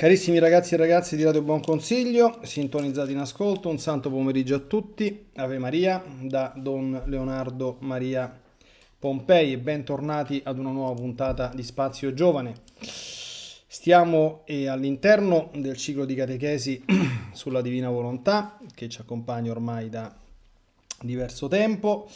Carissimi ragazzi e ragazze di Radio Buon Consiglio, sintonizzati in ascolto, un santo pomeriggio a tutti, Ave Maria, da Don Leonardo Maria Pompei e bentornati ad una nuova puntata di Spazio Giovane. Stiamo eh, all'interno del ciclo di catechesi sulla Divina Volontà che ci accompagna ormai da diverso tempo.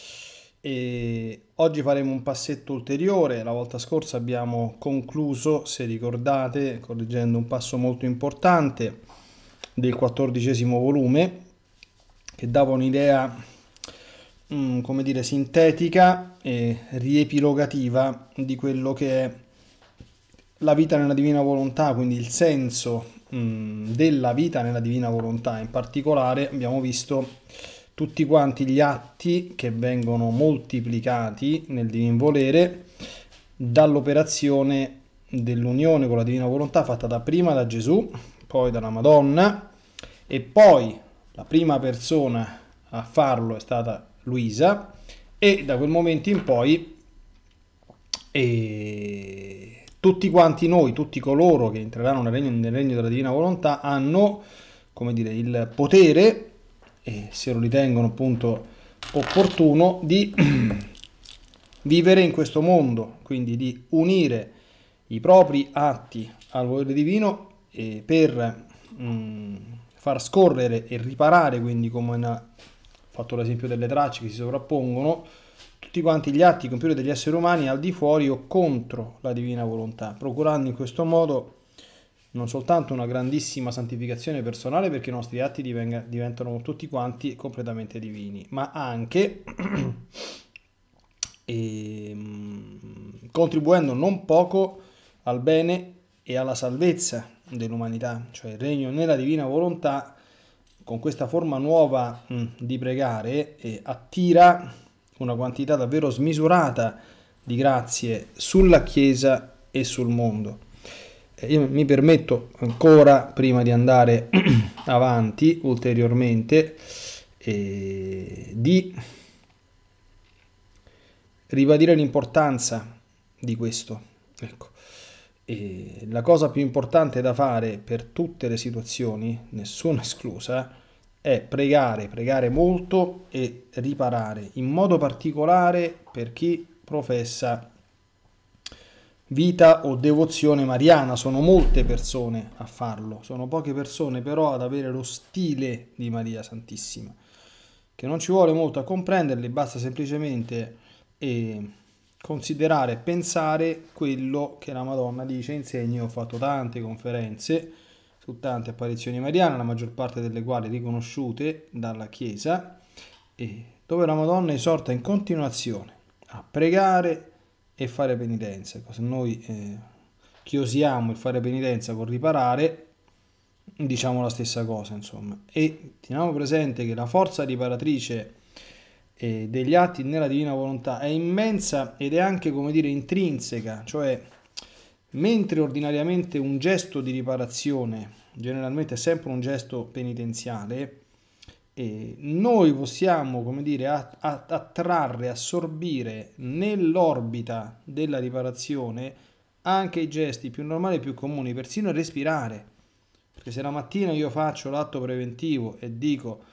E oggi faremo un passetto ulteriore, la volta scorsa abbiamo concluso, se ricordate, correggendo un passo molto importante del quattordicesimo volume, che dava un'idea, mm, come dire, sintetica e riepilogativa di quello che è la vita nella divina volontà, quindi il senso mm, della vita nella divina volontà. In particolare abbiamo visto tutti quanti gli atti che vengono moltiplicati nel divin volere dall'operazione dell'unione con la divina volontà fatta da prima da Gesù, poi dalla Madonna e poi la prima persona a farlo è stata Luisa e da quel momento in poi eh, tutti quanti noi, tutti coloro che entreranno nel regno, nel regno della divina volontà hanno come dire, il potere e se lo ritengono appunto opportuno, di vivere in questo mondo, quindi di unire i propri atti al volere divino per mh, mm, far scorrere e riparare, quindi come ho fatto l'esempio delle tracce che si sovrappongono, tutti quanti gli atti compiuti dagli esseri umani al di fuori o contro la divina volontà, procurando in questo modo non soltanto una grandissima santificazione personale perché i nostri atti divenga, diventano tutti quanti completamente divini, ma anche e, ehm, contribuendo non poco al bene e alla salvezza dell'umanità, cioè il regno nella divina volontà con questa forma nuova mm, di pregare eh, attira una quantità davvero smisurata di grazie sulla Chiesa e sul mondo. Eh, io mi permetto ancora prima di andare avanti ulteriormente eh, di ribadire l'importanza di questo. Ecco. E la cosa più importante da fare per tutte le situazioni, nessuna esclusa, è pregare, pregare molto e riparare, in modo particolare per chi professa vita o devozione mariana. Sono molte persone a farlo, sono poche persone però ad avere lo stile di Maria Santissima, che non ci vuole molto a comprenderli, basta semplicemente eh, considerare e pensare quello che la Madonna dice insegna. ho fatto tante conferenze su tante apparizioni mariane, la maggior parte delle quali riconosciute dalla Chiesa, e dove la Madonna esorta in continuazione a pregare, e fare penitenza. Se noi eh, chiosiamo il fare penitenza con riparare, diciamo la stessa cosa, insomma. E teniamo presente che la forza riparatrice eh, degli atti nella divina volontà è immensa ed è anche, come dire, intrinseca, cioè mentre ordinariamente un gesto di riparazione generalmente è sempre un gesto penitenziale, eh, noi possiamo come dire, attrarre, assorbire nell'orbita della riparazione anche i gesti più normali e più comuni, persino il respirare. Perché se la mattina io faccio l'atto preventivo e dico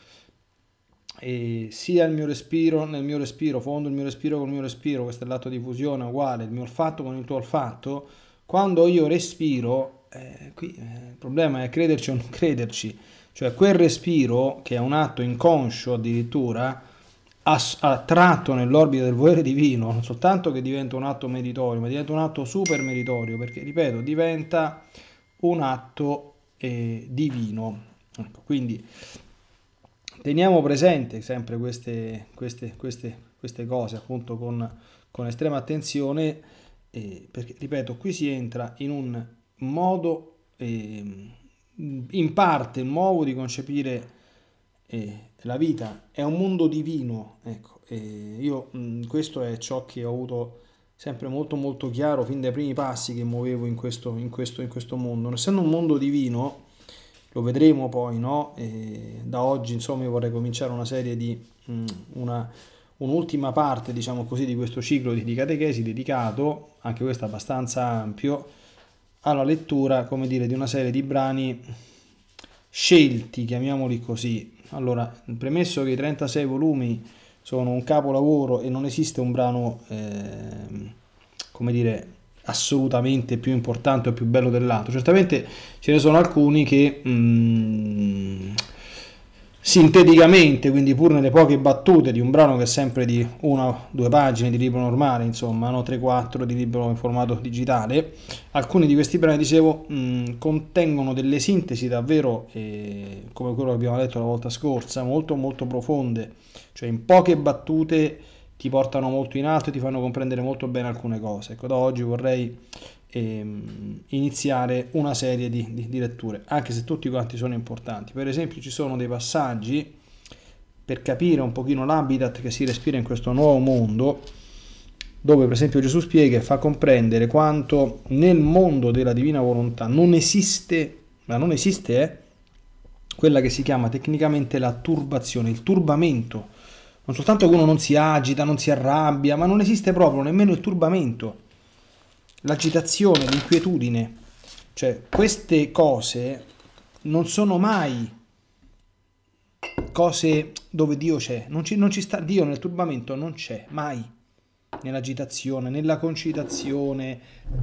eh, sia il mio respiro nel mio respiro, fondo il mio respiro con il mio respiro, questo è l'atto di fusione uguale, il mio olfatto con il tuo olfatto, quando io respiro, eh, qui, eh, il problema è crederci o non crederci cioè quel respiro, che è un atto inconscio addirittura, attratto nell'orbita del volere divino, non soltanto che diventa un atto meritorio, ma diventa un atto super meritorio, perché, ripeto, diventa un atto eh, divino. Ecco, quindi teniamo presente sempre queste, queste, queste, queste cose, appunto con, con estrema attenzione, eh, perché, ripeto, qui si entra in un modo... Eh, in parte il modo di concepire eh, la vita è un mondo divino, ecco, io, mh, questo è ciò che ho avuto sempre molto molto chiaro fin dai primi passi che muovevo in questo, in questo, in questo mondo, essendo un mondo divino, lo vedremo poi, no? E da oggi insomma io vorrei cominciare una serie di, mh, una, un'ultima parte diciamo così di questo ciclo di catechesi dedicato, anche questo abbastanza ampio, alla lettura, come dire, di una serie di brani scelti, chiamiamoli così. Allora, premesso che i 36 volumi sono un capolavoro e non esiste un brano, eh, come dire, assolutamente più importante o più bello dell'altro, certamente ce ne sono alcuni che... Mm, sinteticamente, quindi pur nelle poche battute di un brano che è sempre di una o due pagine di libro normale, insomma, no? 3-4 di libro in formato digitale, alcuni di questi brani, dicevo, mh, mm, contengono delle sintesi davvero, eh, come quello che abbiamo letto la volta scorsa, molto molto profonde, cioè in poche battute ti portano molto in alto e ti fanno comprendere molto bene alcune cose. Ecco, da oggi vorrei Ehm, iniziare una serie di, di, di, letture, anche se tutti quanti sono importanti. Per esempio ci sono dei passaggi per capire un pochino l'habitat che si respira in questo nuovo mondo, dove per esempio Gesù spiega e fa comprendere quanto nel mondo della divina volontà non esiste, ma non esiste è eh, quella che si chiama tecnicamente la turbazione, il turbamento. Non soltanto che uno non si agita, non si arrabbia, ma non esiste proprio nemmeno il turbamento l'agitazione, l'inquietudine, cioè queste cose non sono mai cose dove Dio c'è, non ci, non ci sta, Dio nel turbamento non c'è mai, nell'agitazione, nella concitazione,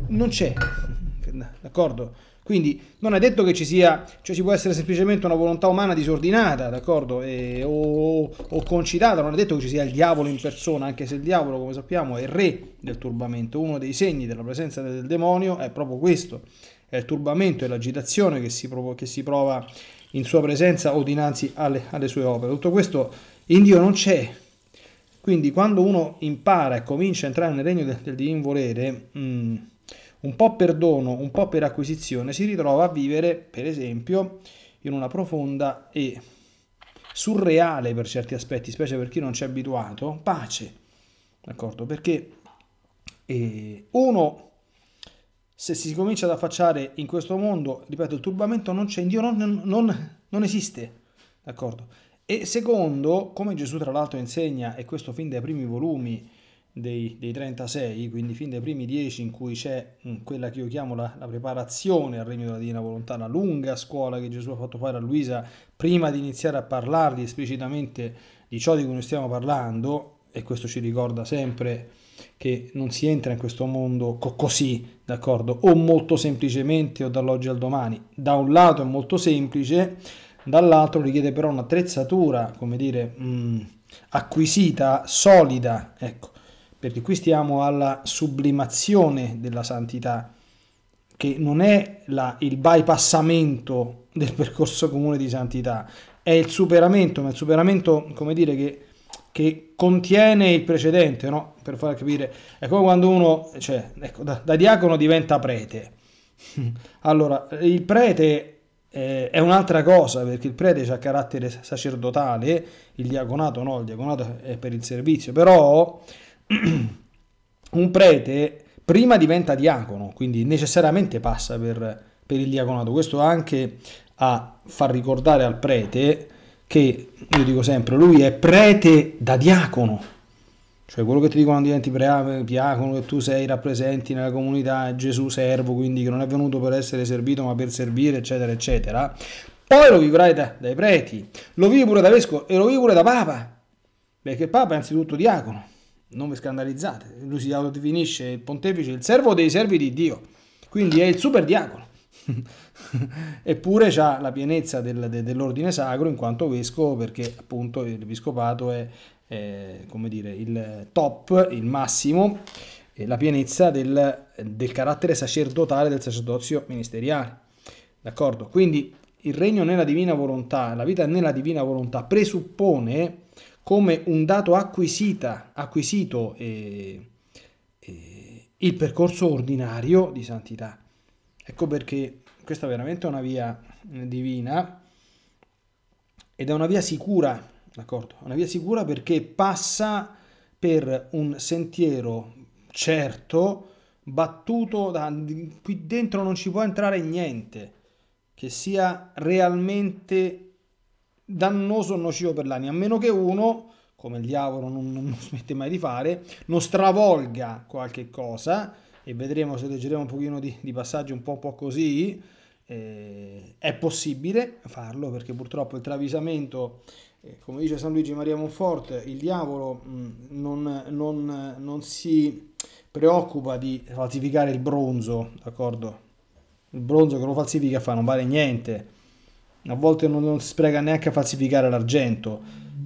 non c'è, d'accordo? Quindi non è detto che ci sia, cioè ci può essere semplicemente una volontà umana disordinata, d'accordo? E, o, o, concitata, non è detto che ci sia il diavolo in persona, anche se il diavolo, come sappiamo, è il re del turbamento. Uno dei segni della presenza del demonio è proprio questo, è il turbamento e l'agitazione che si, provo- che si prova in sua presenza o dinanzi alle, alle sue opere. Tutto questo in Dio non c'è, quindi quando uno impara e comincia a entrare nel regno del, del divin volere, mh, mm, un po' per dono, un po' per acquisizione, si ritrova a vivere, per esempio, in una profonda e surreale per certi aspetti, specie per chi non ci è abituato, pace. D'accordo? Perché eh, uno, se si comincia ad affacciare in questo mondo, ripeto, il turbamento non c'è in Dio, non, non, non esiste. D'accordo? E secondo, come Gesù tra l'altro insegna, e questo fin dai primi volumi, dei, dei 36, quindi fin dai primi 10 in cui c'è mm, quella che io chiamo la, la, preparazione al regno della Divina Volontà, la lunga scuola che Gesù ha fatto fare a Luisa prima di iniziare a parlargli esplicitamente di ciò di cui noi stiamo parlando, e questo ci ricorda sempre che non si entra in questo mondo co così, d'accordo? O molto semplicemente o dall'oggi al domani. Da un lato è molto semplice, dall'altro richiede però un'attrezzatura, come dire, mh, mm, acquisita, solida, ecco perché qui stiamo alla sublimazione della santità, che non è la, il bypassamento del percorso comune di santità, è il superamento, ma il superamento, come dire, che, che contiene il precedente, no? per far capire, è come quando uno, cioè, ecco, da, da diacono diventa prete. allora, il prete eh, è un'altra cosa perché il prete ha carattere sacerdotale, il diaconato no, il diaconato è per il servizio, però un prete prima diventa diacono, quindi necessariamente passa per, per il diaconato. Questo anche a far ricordare al prete che, io dico sempre, lui è prete da diacono. Cioè quello che ti dicono diventi diacono, che tu sei, rappresenti nella comunità Gesù servo, quindi che non è venuto per essere servito ma per servire, eccetera, eccetera. Poi lo vivrai da, dai preti, lo vivi pure da vescovo e lo vivi pure da papa, perché papa è anzitutto diacono non vi scandalizzate, lui si autodefinisce il pontefice, il servo dei servi di Dio, quindi è il super diacono. Eppure ha la pienezza del, de, dell'ordine sacro in quanto vescovo, perché appunto il biscopato è, è come dire, il top, il massimo, la pienezza del, del carattere sacerdotale del sacerdozio ministeriale. D'accordo? Quindi il regno nella divina volontà, la vita nella divina volontà presuppone come un dato acquisita, acquisito eh, eh, il percorso ordinario di santità. Ecco perché questa è veramente una via eh, divina ed è una via sicura, d'accordo? Una via sicura perché passa per un sentiero certo, battuto, da, qui dentro non ci può entrare niente che sia realmente dannoso o nocivo per l'anima, a meno che uno, come il diavolo non, non smette mai di fare, non stravolga qualche cosa, e vedremo se leggeremo un pochino di, di passaggi un po', un po così, eh, è possibile farlo perché purtroppo il travisamento, eh, come dice San Luigi Maria Monfort, il diavolo mh, mm, non, non, non si preoccupa di falsificare il bronzo, d'accordo? Il bronzo che lo falsifica fa non vale niente a volte non, non si spreca neanche a falsificare l'argento,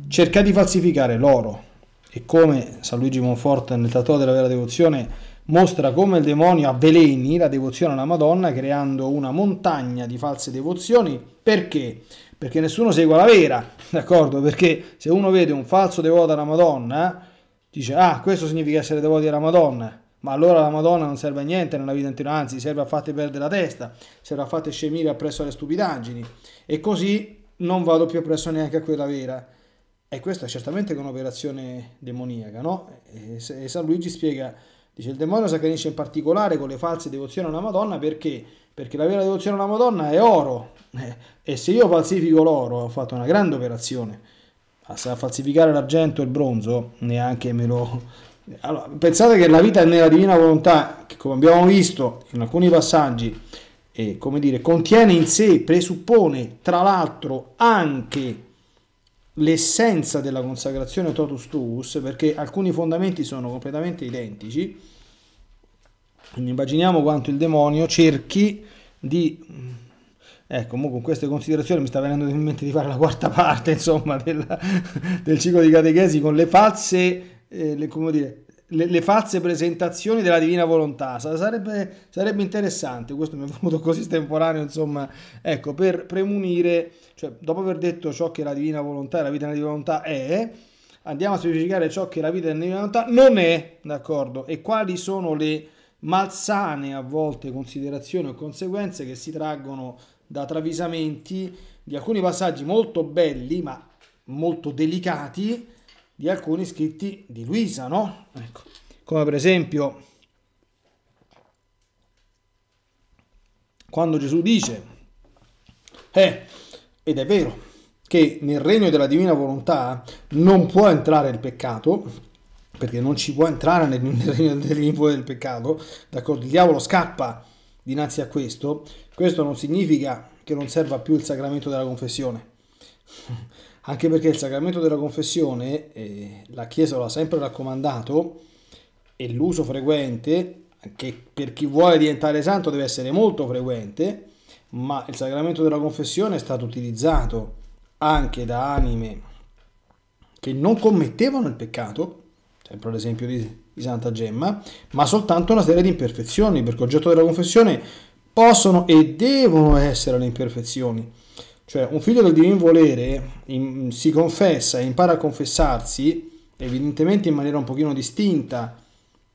cerca di falsificare l'oro. E come San Luigi Monforte nel Trattato della Vera Devozione mostra come il demonio avveleni la devozione alla Madonna creando una montagna di false devozioni. Perché? Perché nessuno segue la vera, d'accordo? Perché se uno vede un falso devoto alla Madonna, dice, ah, questo significa essere devoti alla Madonna ma allora la Madonna non serve a niente nella vita anteriore, anzi serve a farti perdere la testa, serve a farti scemire appresso alle stupidaggini e così non vado più appresso neanche a quella vera. E questa è certamente un'operazione demoniaca, no? E San Luigi spiega, dice il demonio si accanisce in particolare con le false devozioni alla Madonna perché? Perché la vera devozione alla Madonna è oro e se io falsifico l'oro ho fatto una grande operazione. A falsificare l'argento e il bronzo neanche me lo allora, pensate che la vita è nella divina volontà, che come abbiamo visto in alcuni passaggi, eh, come dire, contiene in sé, presuppone tra l'altro anche l'essenza della consacrazione totus tuus, perché alcuni fondamenti sono completamente identici. Quindi immaginiamo quanto il demonio cerchi di mm, Ecco, con queste considerazioni mi sta venendo in mente di fare la quarta parte, insomma, della, del ciclo di catechesi con le false eh, le, come dire, le, le, false presentazioni della divina volontà. Sarebbe, sarebbe, interessante, questo mi è venuto così estemporaneo, insomma, ecco, per premunire, cioè dopo aver detto ciò che la divina volontà e la vita nella divina volontà è, andiamo a specificare ciò che la vita nella divina volontà non è, d'accordo, e quali sono le malsane a volte considerazioni o conseguenze che si traggono da travisamenti di alcuni passaggi molto belli ma molto delicati di alcuni scritti di Luisa, no? Ecco. Come per esempio quando Gesù dice, eh, ed è vero, che nel regno della divina volontà non può entrare il peccato, perché non ci può entrare nel, nel regno del peccato, d'accordo? Il diavolo scappa dinanzi a questo, questo non significa che non serva più il sacramento della confessione anche perché il sacramento della confessione, eh, la Chiesa lo ha sempre raccomandato, e l'uso frequente, che per chi vuole diventare santo deve essere molto frequente, ma il sacramento della confessione è stato utilizzato anche da anime che non commettevano il peccato, sempre l'esempio di, di Santa Gemma, ma soltanto una serie di imperfezioni, perché oggetto della confessione possono e devono essere le imperfezioni cioè, un figlio del divin volere in, si confessa e impara a confessarsi, evidentemente in maniera un pochino distinta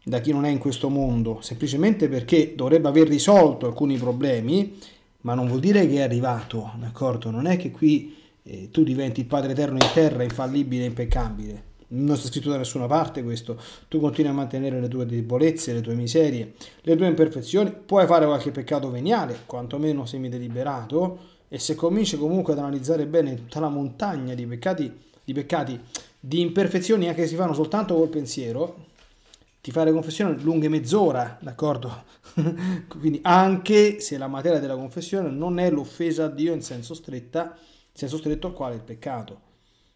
da chi non è in questo mondo, semplicemente perché dovrebbe aver risolto alcuni problemi, ma non vuol dire che è arrivato, d'accordo? Non è che qui eh, tu diventi il Padre Eterno in terra, infallibile, e impeccabile. Non sta scritto da nessuna parte questo. Tu continui a mantenere le tue debolezze, le tue miserie, le tue imperfezioni. Puoi fare qualche peccato veniale, quantomeno se deliberato, e se cominci comunque ad analizzare bene tutta la montagna di peccati, di peccati, di imperfezioni anche se si fanno soltanto col pensiero, ti fare confessione lunghe mezz'ora, d'accordo? Quindi anche se la materia della confessione non è l'offesa a Dio in senso, stretta, in senso stretto al quale il peccato,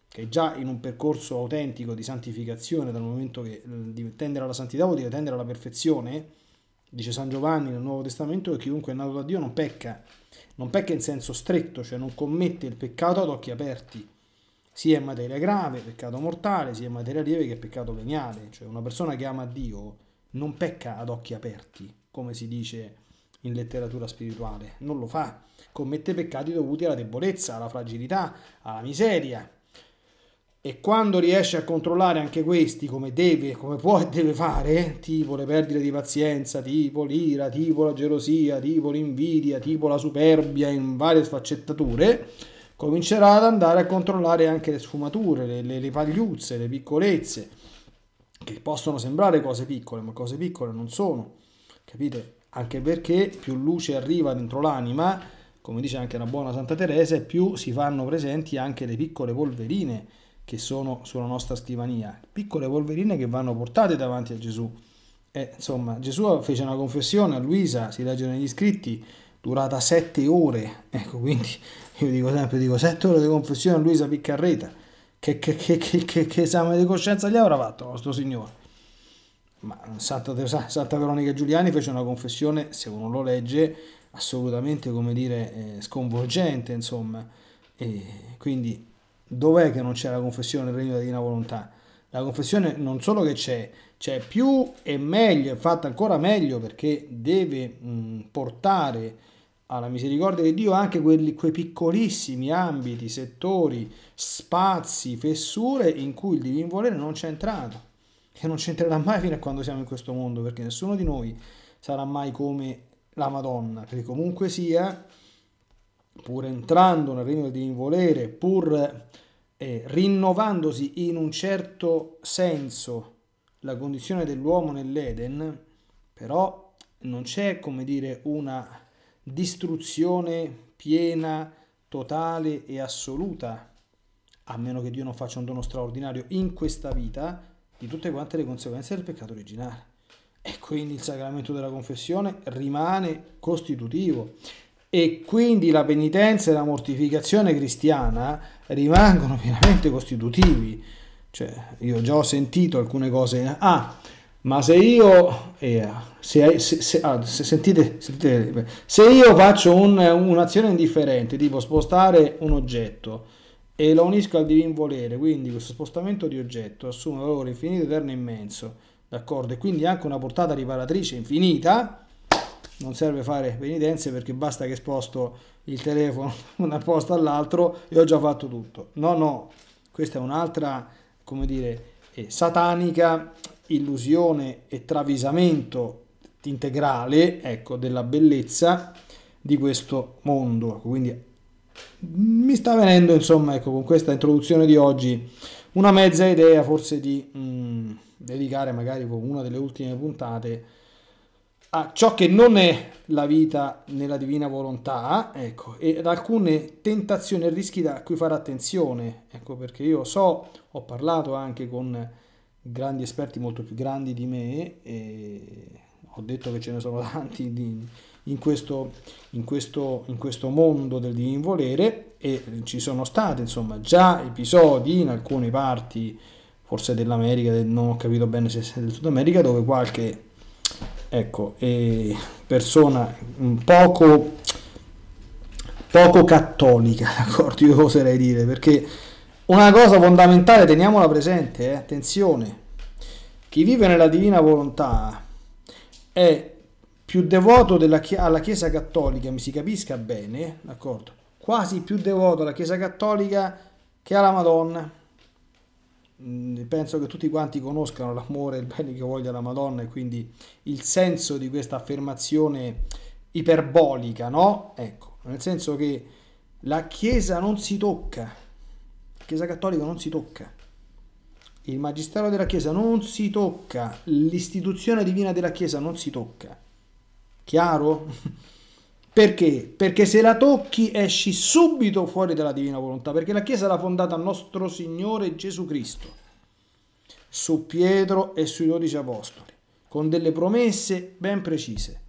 che già in un percorso autentico di santificazione, dal momento che eh, tendere alla santità vuol dire tendere alla perfezione, dice San Giovanni nel Nuovo Testamento che chiunque è nato da Dio non pecca, non pecca in senso stretto, cioè non commette il peccato ad occhi aperti, sia in materia grave, peccato mortale, sia in materia lieve che peccato veniale. Cioè una persona che ama Dio non pecca ad occhi aperti, come si dice in letteratura spirituale, non lo fa, commette peccati dovuti alla debolezza, alla fragilità, alla miseria e quando riesce a controllare anche questi come deve, come può e deve fare, tipo le perdite di pazienza, tipo l'ira, tipo la gelosia, tipo l'invidia, tipo la superbia in varie sfaccettature, comincerà ad andare a controllare anche le sfumature, le, le, le pagliuzze, le piccolezze, che possono sembrare cose piccole, ma cose piccole non sono, capite? Anche perché più luce arriva dentro l'anima, come dice anche la buona Santa Teresa, più si fanno presenti anche le piccole polverine, che sono sulla nostra scrivania, piccole polverine che vanno portate davanti a Gesù. E, insomma, Gesù fece una confessione a Luisa, si legge negli scritti, durata sette ore. Ecco, quindi io dico sempre, dico sette ore di confessione a Luisa Piccarreta. Che, che, che, che, che esame di coscienza gli avrà fatto nostro Signore? Ma Santa, Santa Veronica Giuliani fece una confessione, se uno lo legge, assolutamente, come dire, eh, sconvolgente, insomma. E quindi dov'è che non c'è la confessione nel regno della divina volontà? La confessione non solo che c'è, c'è più e meglio, è fatta ancora meglio perché deve mh, portare alla misericordia di Dio anche quelli, quei piccolissimi ambiti, settori, spazi, fessure in cui il divino volere non c'è entrato e non c'entrerà mai fino a quando siamo in questo mondo perché nessuno di noi sarà mai come la Madonna, perché comunque sia pur entrando nel regno del divin volere, pur eh, rinnovandosi in un certo senso la condizione dell'uomo nell'Eden, però non c'è, come dire, una distruzione piena, totale e assoluta, a meno che Dio non faccia un dono straordinario in questa vita, di tutte quante le conseguenze del peccato originale. E quindi il sacramento della confessione rimane costitutivo e quindi la penitenza e la mortificazione cristiana rimangono pienamente costitutivi. Cioè, io già ho sentito alcune cose, ah, ma se io, eh, se, se, se, ah, sentite, sentite, se io faccio un, un'azione indifferente, tipo spostare un oggetto, e lo unisco al divin volere, quindi questo spostamento di oggetto assume un valore infinito, eterno e immenso, d'accordo? E quindi anche una portata riparatrice infinita, non serve fare penitenze perché basta che sposto il telefono da un posto all'altro e ho già fatto tutto. No, no, questa è un'altra, come dire, eh, satanica illusione e travisamento integrale, ecco, della bellezza di questo mondo. Quindi mi sta venendo, insomma, ecco, con questa introduzione di oggi una mezza idea forse di mh, mm, dedicare magari una delle ultime puntate a ciò che non è la vita nella divina volontà, ecco, e ad alcune tentazioni e rischi da cui fare attenzione, ecco perché io so, ho parlato anche con grandi esperti molto più grandi di me e ho detto che ce ne sono tanti di, in, questo, in, questo, in questo mondo del divin volere e ci sono stati insomma già episodi in alcune parti forse dell'America, non ho capito bene se del Sud America, dove qualche ecco, eh, persona poco, poco cattolica, d'accordo? Io oserei dire, perché una cosa fondamentale, teniamola presente, eh, attenzione, chi vive nella divina volontà è più devoto della, alla Chiesa Cattolica, mi si capisca bene, d'accordo? Quasi più devoto alla Chiesa Cattolica che alla Madonna penso che tutti quanti conoscano l'amore e il bene che voglia la Madonna e quindi il senso di questa affermazione iperbolica, no? Ecco, nel senso che la Chiesa non si tocca, la Chiesa cattolica non si tocca, il magistero della Chiesa non si tocca, l'istituzione divina della Chiesa non si tocca. Chiaro? Perché? Perché se la tocchi esci subito fuori dalla divina volontà, perché la Chiesa l'ha fondata nostro Signore Gesù Cristo, su Pietro e sui dodici apostoli, con delle promesse ben precise.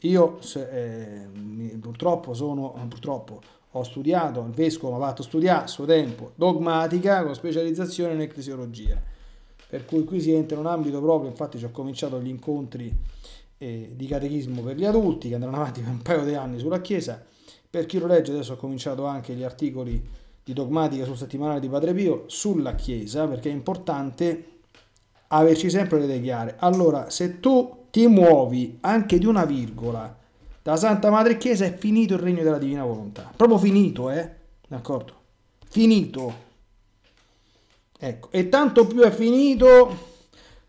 Io se, eh, purtroppo, sono, purtroppo ho studiato, il vescovo mi ha fatto studiare a suo tempo dogmatica con specializzazione in ecclesiologia, per cui qui si entra in un ambito proprio, infatti ci ho cominciato gli incontri eh, di catechismo per gli adulti che andranno avanti per un paio di anni sulla Chiesa. Per chi lo legge adesso ho cominciato anche gli articoli di dogmatica sul settimanale di Padre Pio sulla Chiesa perché è importante averci sempre le idee chiare. Allora, se tu ti muovi anche di una virgola da Santa Madre Chiesa è finito il regno della divina volontà. Proprio finito, eh? D'accordo? Finito. Ecco, e tanto più è finito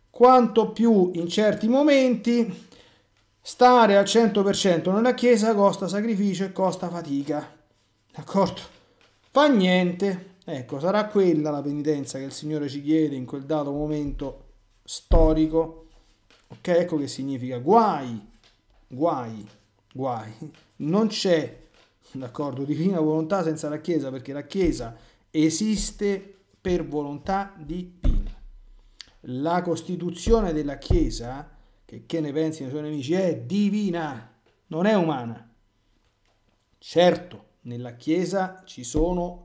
quanto più in certi momenti Stare al 100% nella Chiesa costa sacrificio e costa fatica. D'accordo? Fa niente. Ecco, sarà quella la penitenza che il Signore ci chiede in quel dato momento storico. Ok, ecco che significa guai, guai, guai. Non c'è, d'accordo, divina volontà senza la Chiesa, perché la Chiesa esiste per volontà divina. La costituzione della Chiesa è che, che ne pensino i suoi nemici, è divina, non è umana. Certo, nella Chiesa ci sono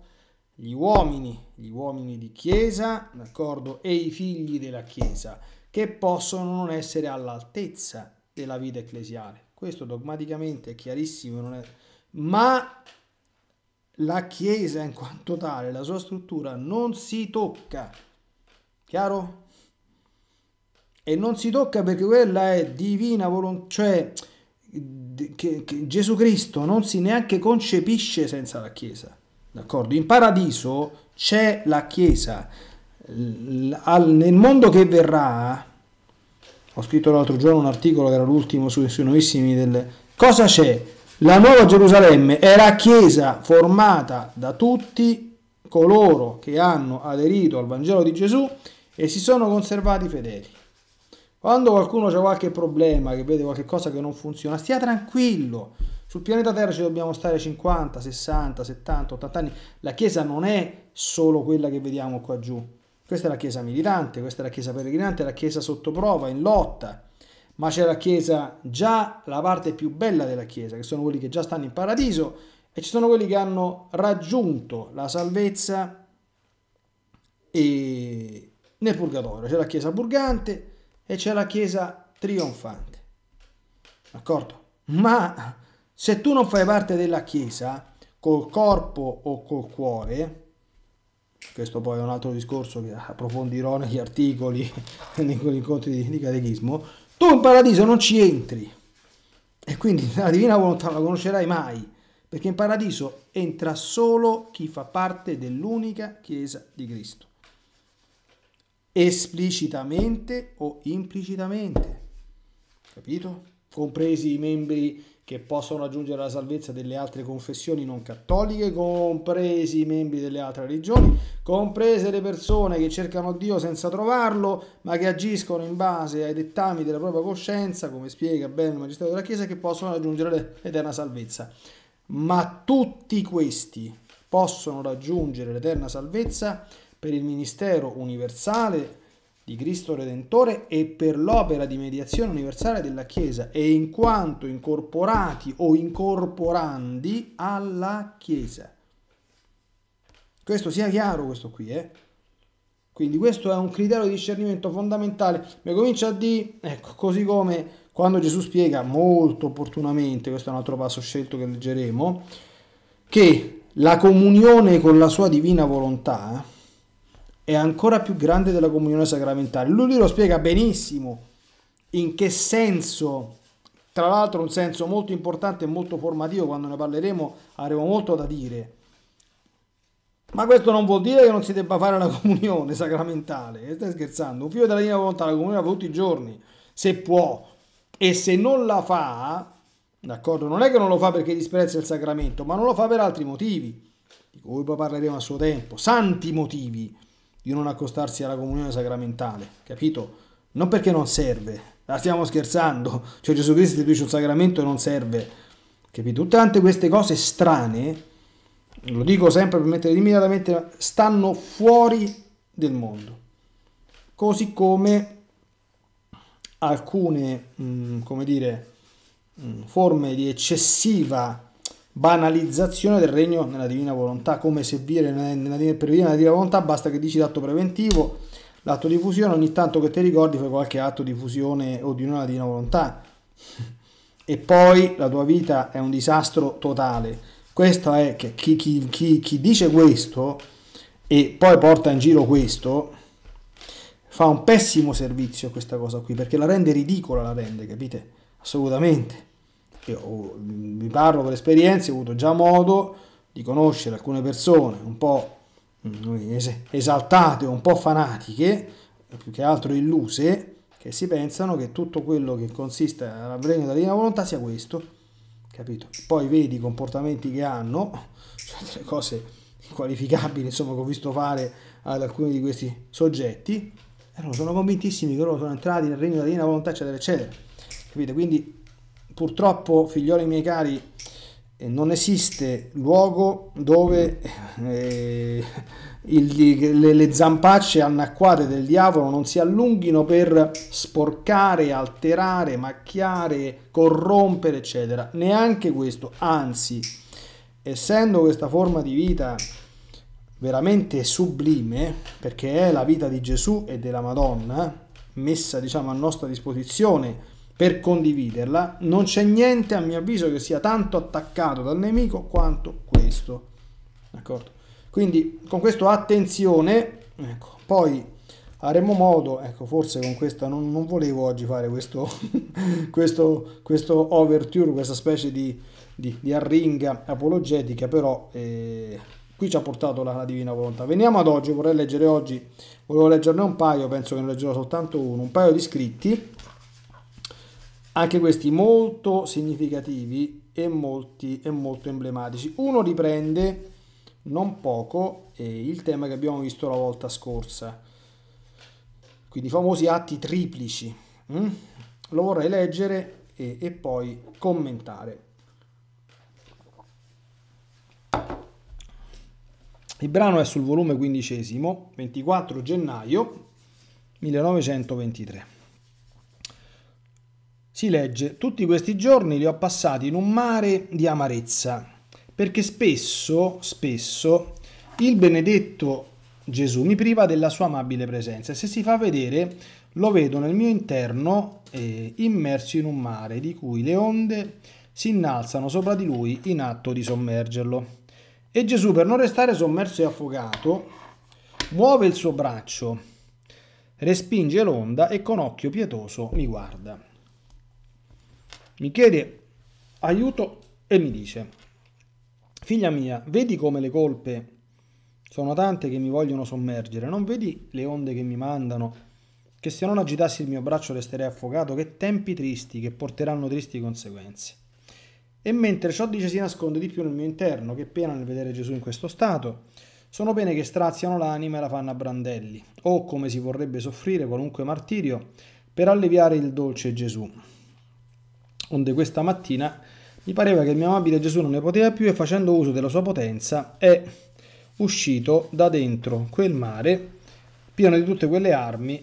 gli uomini, gli uomini di Chiesa, d'accordo, e i figli della Chiesa, che possono non essere all'altezza della vita ecclesiale. Questo dogmaticamente è chiarissimo, è... ma la Chiesa in quanto tale, la sua struttura non si tocca. Chiaro? e non si tocca perché quella è divina volontà, cioè che, che Gesù Cristo non si neanche concepisce senza la Chiesa. D'accordo? In paradiso c'è la Chiesa. nel mondo che verrà, ho scritto l'altro giorno un articolo che era l'ultimo sui, sui nuovissimi del... Cosa c'è? La nuova Gerusalemme è la Chiesa formata da tutti coloro che hanno aderito al Vangelo di Gesù e si sono conservati fedeli. Quando qualcuno ha qualche problema, che vede qualcosa che non funziona, stia tranquillo. Sul pianeta Terra ci dobbiamo stare 50, 60, 70, 80 anni. La Chiesa non è solo quella che vediamo qua giù. Questa è la Chiesa militante, questa è la Chiesa peregrinante, la Chiesa sotto prova, in lotta. Ma c'è la Chiesa già, la parte più bella della Chiesa, che sono quelli che già stanno in paradiso e ci sono quelli che hanno raggiunto la salvezza e... nel purgatorio. C'è la Chiesa burgante, e c'è la Chiesa trionfante. D'accordo? Ma se tu non fai parte della Chiesa, col corpo o col cuore, questo poi è un altro discorso che approfondirò negli articoli, negli incontri di, di catechismo, tu in paradiso non ci entri e quindi la divina volontà non la conoscerai mai, perché in paradiso entra solo chi fa parte dell'unica Chiesa di Cristo esplicitamente o implicitamente, capito? Compresi i membri che possono aggiungere la salvezza delle altre confessioni non cattoliche, compresi i membri delle altre religioni, comprese le persone che cercano Dio senza trovarlo, ma che agiscono in base ai dettami della propria coscienza, come spiega bene il Magistero della Chiesa, che possono raggiungere l'eterna salvezza. Ma tutti questi possono raggiungere l'eterna salvezza per il ministero universale di Cristo Redentore e per l'opera di mediazione universale della Chiesa e in quanto incorporati o incorporandi alla Chiesa. Questo sia chiaro, questo qui, eh? Quindi questo è un criterio di discernimento fondamentale. Mi comincia a dire, ecco, così come quando Gesù spiega molto opportunamente, questo è un altro passo scelto che leggeremo, che la comunione con la sua divina volontà è ancora più grande della comunione sacramentale. Lui lo spiega benissimo in che senso, tra l'altro un senso molto importante e molto formativo, quando ne parleremo avremo molto da dire. Ma questo non vuol dire che non si debba fare la comunione sacramentale, stai scherzando? Un figlio della divina volontà la comunione tutti i giorni, se può, e se non la fa, d'accordo, non è che non lo fa perché disprezza il sacramento, ma non lo fa per altri motivi, di cui poi parleremo a suo tempo, santi motivi di non accostarsi alla comunione sacramentale, capito? Non perché non serve, la stiamo scherzando, cioè Gesù Cristo istituisce un sacramento e non serve, capito? Tutte queste cose strane, lo dico sempre per mettere immediatamente, stanno fuori del mondo. Così come alcune, mh, mm, come dire, mh, mm, forme di eccessiva banalizzazione del regno nella divina volontà, come se dire nella, per vivere nella divina volontà basta che dici l'atto preventivo, l'atto di fusione, ogni tanto che ti ricordi fai qualche atto di fusione o di non alla divina volontà e poi la tua vita è un disastro totale. Questo è che chi, chi, chi, chi dice questo e poi porta in giro questo fa un pessimo servizio a questa cosa qui perché la rende ridicola, la rende, capite? Assolutamente che ho, vi parlo per esperienza, ho avuto già modo di conoscere alcune persone un po' mm, esaltate, un po' fanatiche, più che altro illuse, che si pensano che tutto quello che consiste nell'avvento della divina volontà sia questo, capito? Poi vedi i comportamenti che hanno, cioè delle cose inqualificabili, insomma, che ho visto fare ad alcuni di questi soggetti, e sono convintissimi che loro sono entrati nel regno della divina volontà, eccetera, eccetera, capito? Quindi purtroppo, figlioli miei cari, eh, non esiste luogo dove eh, il, le, le, zampacce anacquate del diavolo non si allunghino per sporcare, alterare, macchiare, corrompere, eccetera. Neanche questo, anzi, essendo questa forma di vita veramente sublime, perché è la vita di Gesù e della Madonna, messa diciamo a nostra disposizione per condividerla, non c'è niente a mio avviso che sia tanto attaccato dal nemico quanto questo. D'accordo? Quindi con questo attenzione, ecco, poi avremo modo, ecco, forse con questa non, non volevo oggi fare questo, questo, questo overture, questa specie di, di, di arringa apologetica, però eh, qui ci ha portato la, la, divina volontà. Veniamo ad oggi, vorrei leggere oggi, volevo leggerne un paio, penso che ne leggerò soltanto uno, un paio di scritti anche questi molto significativi e, molti, e molto emblematici. Uno riprende non poco eh, il tema che abbiamo visto la volta scorsa, quindi i famosi atti triplici. Mm? Lo vorrei leggere e, e poi commentare. Il brano è sul volume quindicesimo, 24 gennaio 1923. Si legge, tutti questi giorni li ho passati in un mare di amarezza, perché spesso, spesso, il benedetto Gesù mi priva della sua amabile presenza. E se si fa vedere, lo vedo nel mio interno eh, immerso in un mare di cui le onde si innalzano sopra di lui in atto di sommergerlo. E Gesù, per non restare sommerso e affogato, muove il suo braccio, respinge l'onda e con occhio pietoso mi guarda. Mi chiede aiuto e mi dice, figlia mia, vedi come le colpe sono tante che mi vogliono sommergere, non vedi le onde che mi mandano, che se non agitassi il mio braccio resterei affogato, che tempi tristi, che porteranno tristi conseguenze. E mentre ciò dice si nasconde di più nel mio interno, che pena nel vedere Gesù in questo stato, sono pene che straziano l'anima e la fanno a brandelli, o oh, come si vorrebbe soffrire qualunque martirio, per alleviare il dolce Gesù, onde questa mattina mi pareva che il mio amabile Gesù non ne poteva più e facendo uso della sua potenza è uscito da dentro quel mare pieno di tutte quelle armi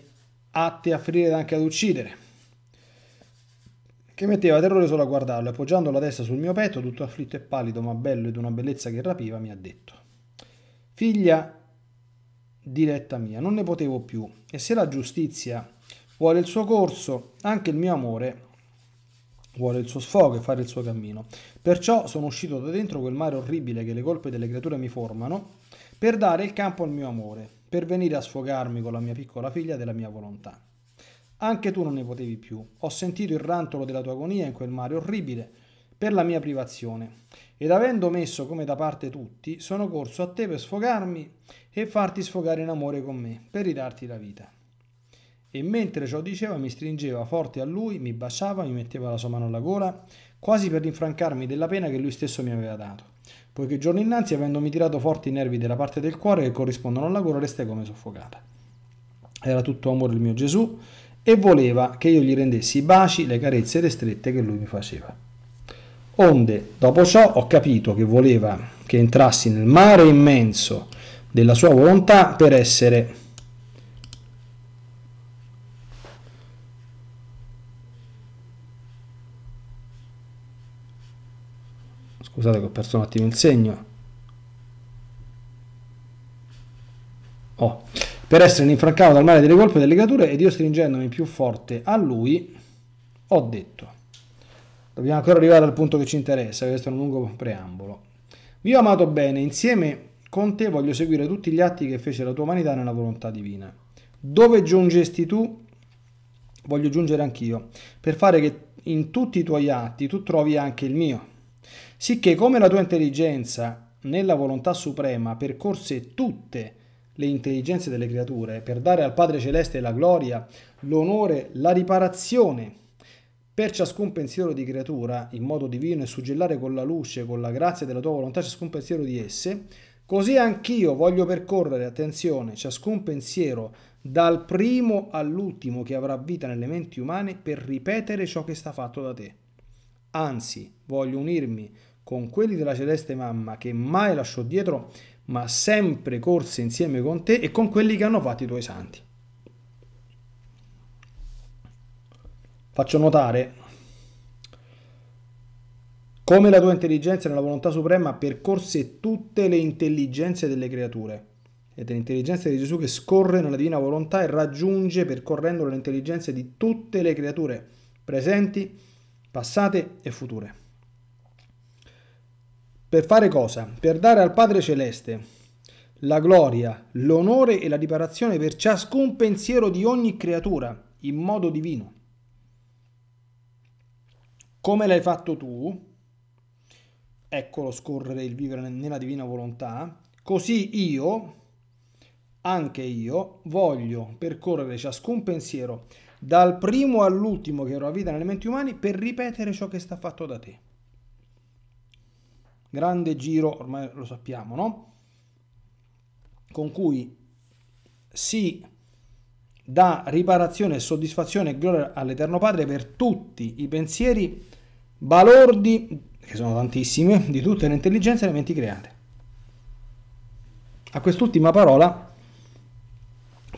atte a ferire ed anche ad uccidere che metteva terrore solo a guardarlo e appoggiando la testa sul mio petto, tutto afflitto e pallido, ma bello ed una bellezza che rapiva, mi ha detto: Figlia diretta mia, non ne potevo più, e se la giustizia vuole il suo corso, anche il mio amore vuole il suo sfogo e fare il suo cammino. Perciò sono uscito da dentro quel mare orribile che le colpe delle creature mi formano, per dare il campo al mio amore, per venire a sfogarmi con la mia piccola figlia della mia volontà. Anche tu non ne potevi più. Ho sentito il rantolo della tua agonia in quel mare orribile per la mia privazione. Ed avendo messo come da parte tutti, sono corso a te per sfogarmi e farti sfogare in amore con me, per ridarti la vita e mentre ciò diceva mi stringeva forte a lui, mi baciava, mi metteva la sua mano alla gola, quasi per rinfrancarmi della pena che lui stesso mi aveva dato, poiché giorni innanzi, avendomi tirato forti i nervi della parte del cuore che corrispondono alla gola, restai come soffocata. Era tutto amore il mio Gesù e voleva che io gli rendessi i baci, le carezze e le strette che lui mi faceva. Onde, dopo ciò, ho capito che voleva che entrassi nel mare immenso della sua volontà per essere Scusate che ho perso un attimo il segno. Oh. Per essere infrancato dal male delle colpe e delle legature ed io stringendomi più forte a lui, ho detto. Dobbiamo ancora arrivare al punto che ci interessa, questo è un lungo preambolo. mio amato bene, insieme con te voglio seguire tutti gli atti che fece la tua umanità nella volontà divina. Dove giungesti tu, voglio giungere anch'io, per fare che in tutti i tuoi atti tu trovi anche il mio Sicché come la tua intelligenza nella volontà suprema percorse tutte le intelligenze delle creature per dare al Padre Celeste la gloria, l'onore, la riparazione per ciascun pensiero di creatura in modo divino e suggellare con la luce, con la grazia della tua volontà ciascun pensiero di esse, così anch'io voglio percorrere, attenzione, ciascun pensiero dal primo all'ultimo che avrà vita nelle menti umane per ripetere ciò che sta fatto da te. Anzi, voglio unirmi con quelli della celeste mamma che mai lasciò dietro, ma sempre corse insieme con te e con quelli che hanno fatto i tuoi santi. Faccio notare come la tua intelligenza nella volontà suprema percorse tutte le intelligenze delle creature Ed è l'intelligenza di Gesù che scorre nella divina volontà e raggiunge percorrendo le intelligenze di tutte le creature presenti, passate e future. Per fare cosa? Per dare al Padre Celeste la gloria, l'onore e la riparazione per ciascun pensiero di ogni creatura in modo divino. Come l'hai fatto tu, ecco lo scorrere il vivere nella divina volontà, così io, anche io, voglio percorrere ciascun pensiero dal primo all'ultimo che la vita negli elementi umani per ripetere ciò che sta fatto da te grande giro, ormai lo sappiamo, no? Con cui si dà riparazione soddisfazione e gloria all'Eterno Padre per tutti i pensieri balordi, che sono tantissimi, di tutte le intelligenze e le menti create. A quest'ultima parola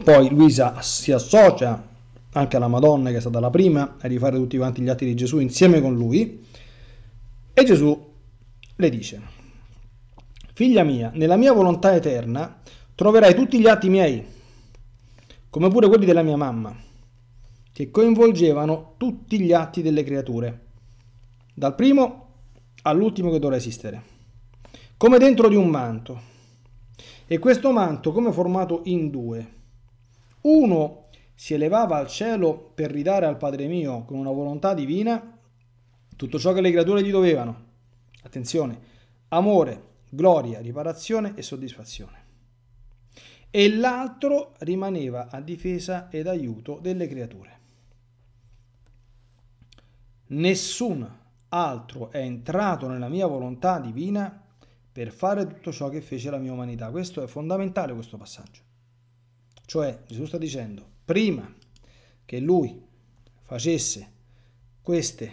poi Luisa si associa anche alla Madonna che è stata la prima a rifare tutti quanti gli atti di Gesù insieme con lui e Gesù le dice, Figlia mia, nella mia volontà eterna troverai tutti gli atti miei, come pure quelli della mia mamma, che coinvolgevano tutti gli atti delle creature, dal primo all'ultimo che dovrà esistere, come dentro di un manto. E questo manto come formato in due. Uno si elevava al cielo per ridare al Padre mio con una volontà divina tutto ciò che le creature gli dovevano Attenzione, amore, gloria, riparazione e soddisfazione. E l'altro rimaneva a difesa ed aiuto delle creature. Nessun altro è entrato nella mia volontà divina per fare tutto ciò che fece la mia umanità. Questo è fondamentale questo passaggio. Cioè Gesù sta dicendo, prima che lui facesse queste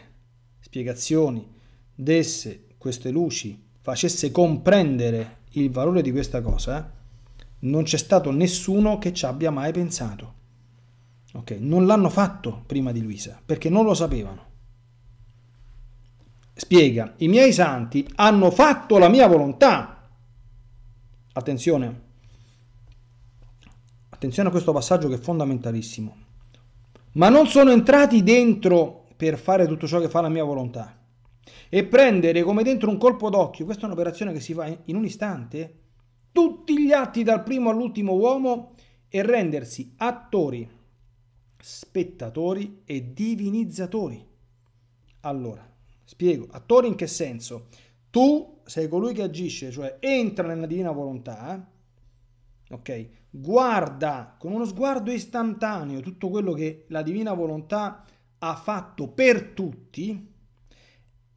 spiegazioni, desse queste luci facesse comprendere il valore di questa cosa, eh, non c'è stato nessuno che ci abbia mai pensato. Okay? Non l'hanno fatto prima di Luisa perché non lo sapevano. Spiega, i miei santi hanno fatto la mia volontà. Attenzione, attenzione a questo passaggio che è fondamentalissimo. Ma non sono entrati dentro per fare tutto ciò che fa la mia volontà e prendere come dentro un colpo d'occhio, questa è un'operazione che si fa in un istante, tutti gli atti dal primo all'ultimo uomo e rendersi attori, spettatori e divinizzatori. Allora, spiego, attori in che senso? Tu sei colui che agisce, cioè entra nella divina volontà, ok? Guarda con uno sguardo istantaneo tutto quello che la divina volontà ha fatto per tutti,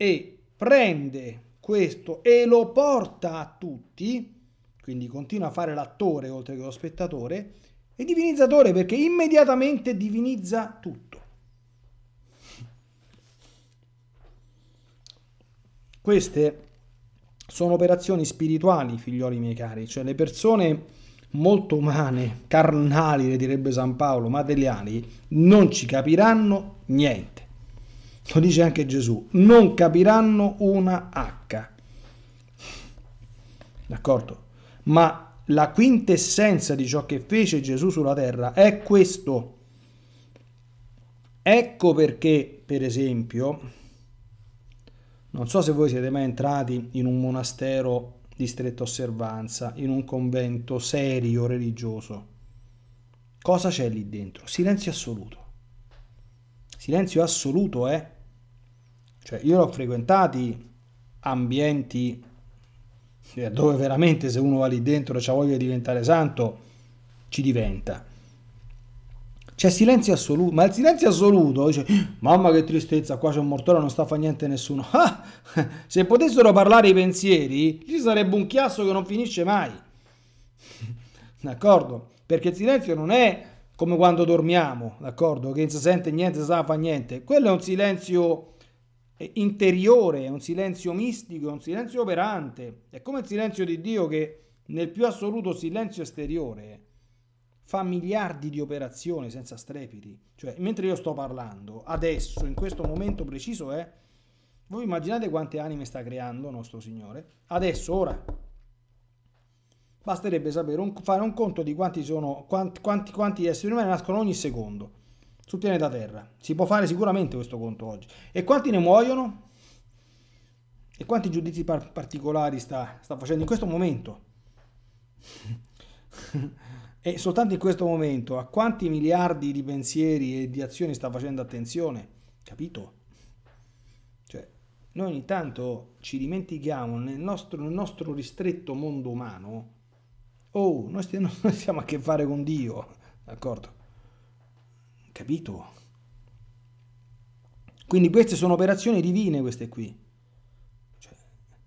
e prende questo e lo porta a tutti, quindi continua a fare l'attore oltre che lo spettatore, e divinizzatore perché immediatamente divinizza tutto. Queste sono operazioni spirituali, figlioli miei cari, cioè le persone molto umane, carnali, le direbbe San Paolo, materiali, non ci capiranno niente. Lo dice anche Gesù. Non capiranno una H. D'accordo? Ma la quintessenza di ciò che fece Gesù sulla terra è questo. Ecco perché, per esempio, non so se voi siete mai entrati in un monastero di stretta osservanza, in un convento serio religioso. Cosa c'è lì dentro? Silenzio assoluto. Silenzio assoluto, eh? Cioè, io l'ho frequentati ambienti eh, dove veramente se uno va lì dentro e ha voglia di diventare santo, ci diventa. C'è silenzio assoluto, ma il silenzio assoluto dice, eh, mamma che tristezza, qua c'è un mortore, non sta a fare niente nessuno. Ah, se potessero parlare i pensieri, ci sarebbe un chiasso che non finisce mai. D'accordo? Perché il silenzio non è come quando dormiamo, d'accordo? Che non si sente niente, si sa fa niente. Quello è un silenzio interiore, è un silenzio mistico, è un silenzio operante. È come il silenzio di Dio che nel più assoluto silenzio esteriore fa miliardi di operazioni senza strepiti. Cioè, mentre io sto parlando, adesso, in questo momento preciso, è... Eh, voi immaginate quante anime sta creando nostro Signore? Adesso, ora. Basterebbe sapere, un, fare un conto di quanti, sono, quanti, quanti, quanti esseri umani nascono ogni secondo sul pianeta Terra. Si può fare sicuramente questo conto oggi. E quanti ne muoiono? E quanti giudizi par- particolari sta, sta facendo in questo momento? e soltanto in questo momento a quanti miliardi di pensieri e di azioni sta facendo attenzione? Capito? Cioè, noi ogni tanto ci dimentichiamo nel nostro, nel nostro ristretto mondo umano, oh, noi stiamo, noi stiamo a che fare con Dio, d'accordo? Capito? Quindi queste sono operazioni divine queste qui. Cioè,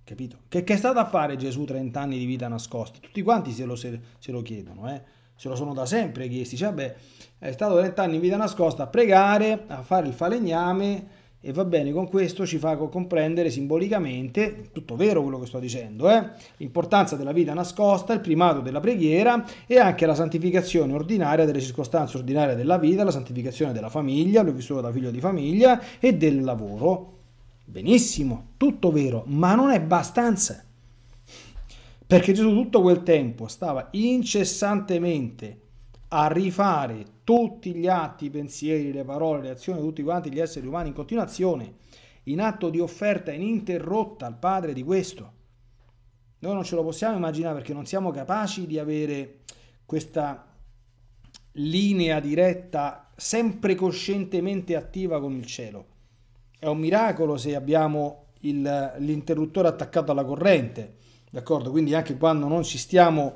capito? Che, che, è stato a fare Gesù 30 anni di vita nascosta? Tutti quanti se lo, se, se lo chiedono, eh? se lo sono da sempre chiesti. Cioè, beh, è stato 30 anni di vita nascosta a pregare, a fare il falegname, e va bene, con questo ci fa comprendere simbolicamente, tutto vero quello che sto dicendo, eh? l'importanza della vita nascosta, il primato della preghiera e anche la santificazione ordinaria delle circostanze ordinarie della vita, la santificazione della famiglia, l'ho vissuto da figlio di famiglia e del lavoro. Benissimo, tutto vero, ma non è abbastanza. Perché Gesù tutto quel tempo stava incessantemente a rifare tutti gli atti, i pensieri, le parole, le azioni di tutti quanti gli esseri umani in continuazione, in atto di offerta ininterrotta al Padre di questo. Noi non ce lo possiamo immaginare perché non siamo capaci di avere questa linea diretta sempre coscientemente attiva con il cielo. È un miracolo se abbiamo l'interruttore attaccato alla corrente, d'accordo? Quindi anche quando non ci stiamo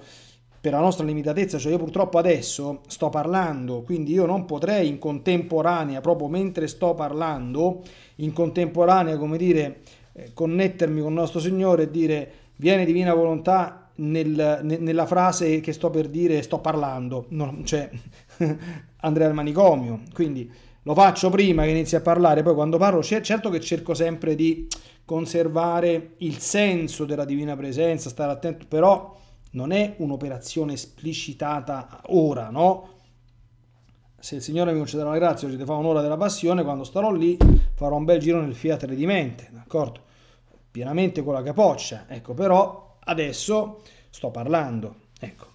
per la nostra limitatezza, cioè io purtroppo adesso sto parlando, quindi io non potrei in contemporanea, proprio mentre sto parlando, in contemporanea, come dire, eh, connettermi con il nostro Signore e dire viene divina volontà nel, nella frase che sto per dire sto parlando, non, cioè andrei al manicomio, quindi lo faccio prima che inizi a parlare, poi quando parlo certo che cerco sempre di conservare il senso della divina presenza, stare attento, però non è un'operazione esplicitata ora, no? Se il Signore mi concederà la grazia, oggi ti fa un'ora della passione, quando starò lì farò un bel giro nel fiat redimente, d'accordo? Pienamente con la capoccia, ecco, però adesso sto parlando, ecco.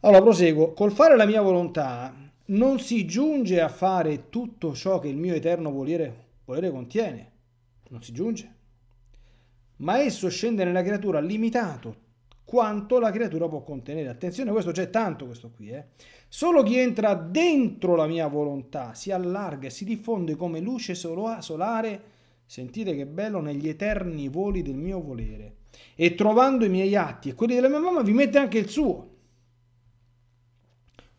Allora proseguo, col fare la mia volontà non si giunge a fare tutto ciò che il mio eterno volere, volere contiene, non si giunge, ma esso scende nella creatura limitato, quanto la creatura può contenere. Attenzione, questo c'è tanto questo qui. Eh. Solo chi entra dentro la mia volontà si allarga e si diffonde come luce solare, sentite che bello, negli eterni voli del mio volere. E trovando i miei atti e quelli della mia mamma vi mette anche il suo.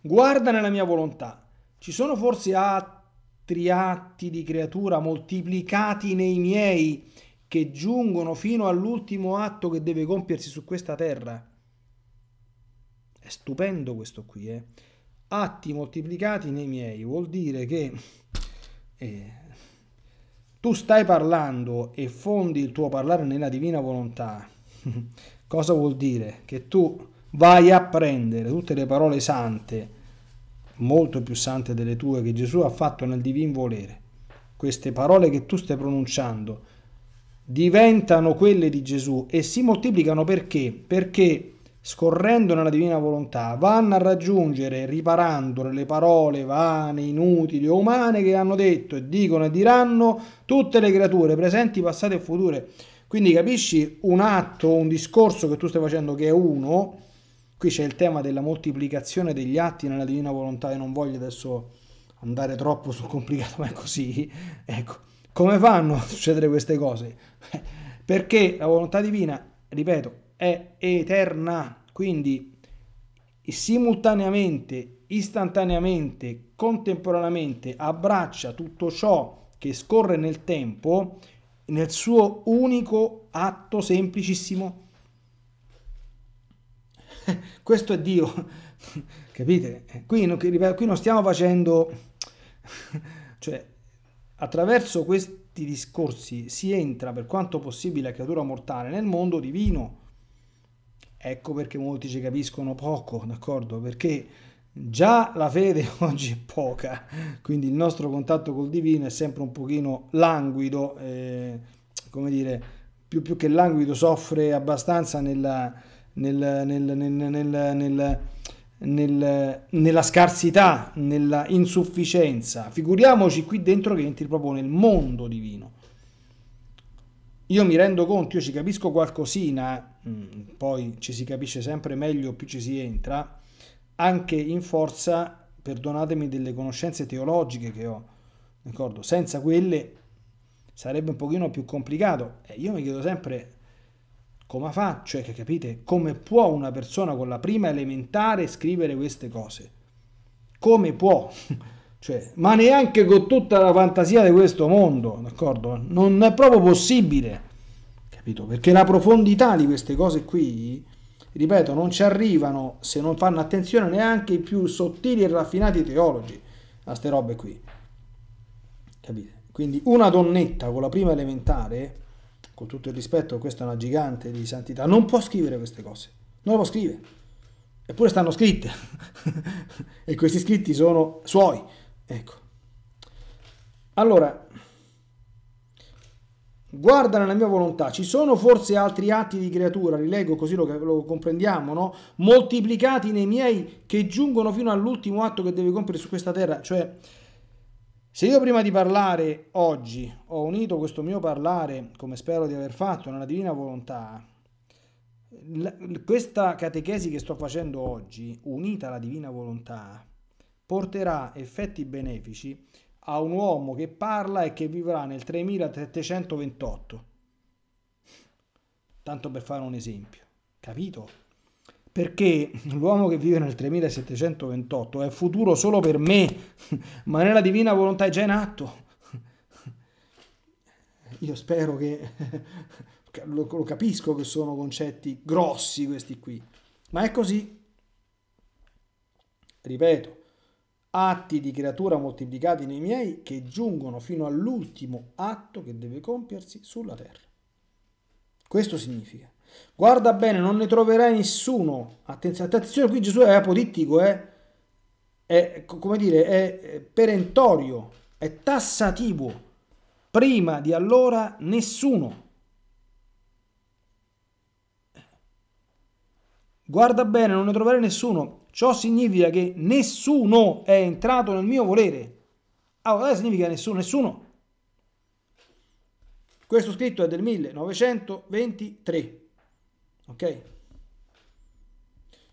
Guarda nella mia volontà. Ci sono forse altri atti di creatura moltiplicati nei miei che giungono fino all'ultimo atto che deve compiersi su questa terra. È stupendo questo qui, eh? Atti moltiplicati nei miei vuol dire che eh, tu stai parlando e fondi il tuo parlare nella divina volontà. Cosa vuol dire? Che tu vai a prendere tutte le parole sante, molto più sante delle tue che Gesù ha fatto nel divin volere. Queste parole che tu stai pronunciando diventano quelle di Gesù e si moltiplicano perché? Perché scorrendo nella divina volontà vanno a raggiungere, riparando le parole vane, inutili o umane che hanno detto e dicono e diranno tutte le creature presenti, passate e future. Quindi capisci un atto, un discorso che tu stai facendo che è uno, qui c'è il tema della moltiplicazione degli atti nella divina volontà e non voglio adesso andare troppo sul complicato, ma è così, ecco come fanno a succedere queste cose? Perché la volontà divina, ripeto, è eterna, quindi simultaneamente, istantaneamente, contemporaneamente abbraccia tutto ciò che scorre nel tempo nel suo unico atto semplicissimo. Questo è Dio, capite? Qui, qui non stiamo facendo, cioè, Attraverso questi discorsi si entra, per quanto possibile a creatura mortale, nel mondo divino. Ecco perché molti ci capiscono poco, d'accordo? Perché già la fede oggi è poca, quindi il nostro contatto col divino è sempre un pochino languido, eh, come dire, più, più, che languido soffre abbastanza nel, nel, nel, nel, nella scarsità, nella insufficienza. Figuriamoci qui dentro che entri proprio nel mondo divino. Io mi rendo conto, io ci capisco qualcosina, mm, poi ci si capisce sempre meglio più ci si entra, anche in forza, perdonatemi, delle conoscenze teologiche che ho, d'accordo? Senza quelle sarebbe un pochino più complicato. E eh, io mi chiedo sempre come fa? Cioè, che capite? Come può una persona con la prima elementare scrivere queste cose? Come può? Cioè, ma neanche con tutta la fantasia di questo mondo, d'accordo? Non è proprio possibile, capito? Perché la profondità di queste cose qui, ripeto, non ci arrivano se non fanno attenzione neanche i più sottili e raffinati teologi a queste robe qui, capite? Quindi una donnetta con la prima elementare con tutto il rispetto, questa è una gigante di santità, non può scrivere queste cose, non le può scrivere, eppure stanno scritte, e questi scritti sono suoi, ecco. Allora, guarda nella mia volontà, ci sono forse altri atti di creatura, rilego così lo, lo comprendiamo, no? moltiplicati nei miei che giungono fino all'ultimo atto che deve compiere su questa terra, cioè se io prima di parlare oggi ho unito questo mio parlare, come spero di aver fatto, nella divina volontà, questa catechesi che sto facendo oggi, unita alla divina volontà, porterà effetti benefici a un uomo che parla e che vivrà nel 3728. Tanto per fare un esempio, capito? perché l'uomo che vive nel 3728 è futuro solo per me, ma nella divina volontà è già in atto. Io spero che lo, capisco che sono concetti grossi questi qui, ma è così. Ripeto, atti di creatura moltiplicati nei miei che giungono fino all'ultimo atto che deve compiersi sulla terra. Questo significa. Guarda bene, non ne troverai nessuno. Attenzione, attenzione qui Gesù è apodittico, eh? è, come dire, è eh, perentorio, è tassativo. Prima di allora nessuno. Guarda bene, non ne troverai nessuno. Ciò significa che nessuno è entrato nel mio volere. Allora significa nessuno, nessuno. Questo scritto è del 1923 ok?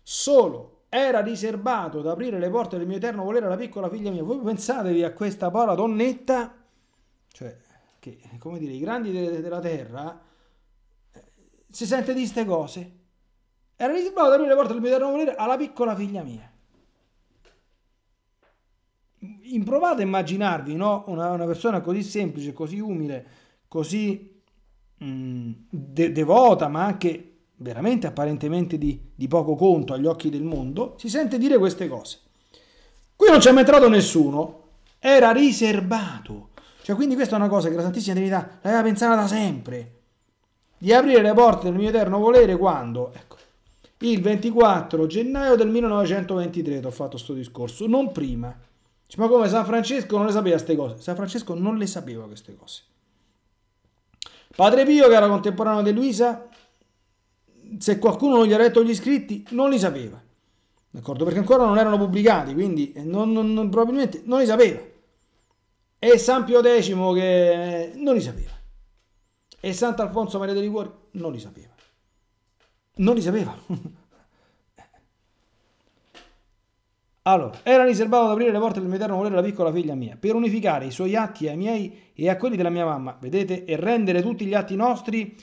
Solo era riservato ad aprire le porte del mio eterno volere alla piccola figlia mia. Voi pensatevi a questa povera donnetta, cioè, che, come dire, i grandi de- de- della terra, eh, si sente di queste cose. Era riservato ad aprire le porte del mio eterno volere alla piccola figlia mia. Improvate a immaginarvi, no? Una, una persona così semplice, così umile, così mh, mm, de- devota, ma anche veramente apparentemente di, di poco conto agli occhi del mondo, si sente dire queste cose. Qui non c'è mai entrato nessuno, era riservato. Cioè, quindi questa è una cosa che la Santissima Trinità l'aveva pensata da sempre. Di aprire le porte del mio eterno volere quando? Ecco, il 24 gennaio del 1923 ti ho fatto questo discorso, non prima. Ma come San Francesco non le sapeva queste cose? San Francesco non le sapeva queste cose. Padre Pio, che era contemporaneo di Luisa, se qualcuno non gli ha letto gli iscritti, non li sapeva. D'accordo? Perché ancora non erano pubblicati, quindi eh, non, non, non, probabilmente non li sapeva. E San Pio X che eh, non li sapeva. E Sant'Alfonso Maria dei Cuori non li sapeva. Non li sapeva. Allora, era riservato ad aprire le porte del Mediterraneo volere la piccola figlia mia, per unificare i suoi atti ai miei e a quelli della mia mamma, vedete, e rendere tutti gli atti nostri